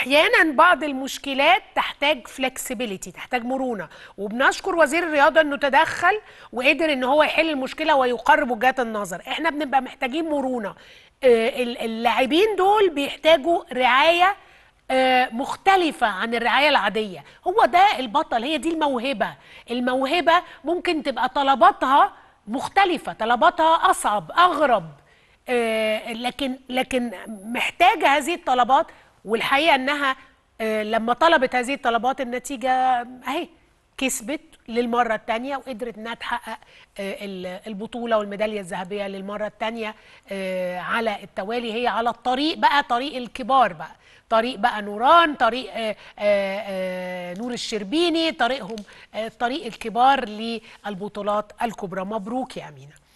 احيانا بعض المشكلات تحتاج فلكسبيليتي تحتاج مرونه وبنشكر وزير الرياضه انه تدخل وقدر ان هو يحل المشكله ويقرب وجهات النظر احنا بنبقى محتاجين مرونه آه، اللاعبين دول بيحتاجوا رعايه آه، مختلفة عن الرعاية العادية هو ده البطل هي دي الموهبة الموهبة ممكن تبقى طلباتها مختلفة طلباتها أصعب أغرب آه، لكن لكن محتاجة هذه الطلبات والحقيقه انها آه، لما طلبت هذه الطلبات النتيجه اهي كسبت للمره الثانيه وقدرت انها تحقق آه، البطوله والميداليه الذهبيه للمره الثانيه آه، على التوالي هي على الطريق بقى طريق الكبار بقى طريق بقى نوران طريق نور الشربيني طريقهم طريق الكبار للبطولات الكبرى مبروك يا امينه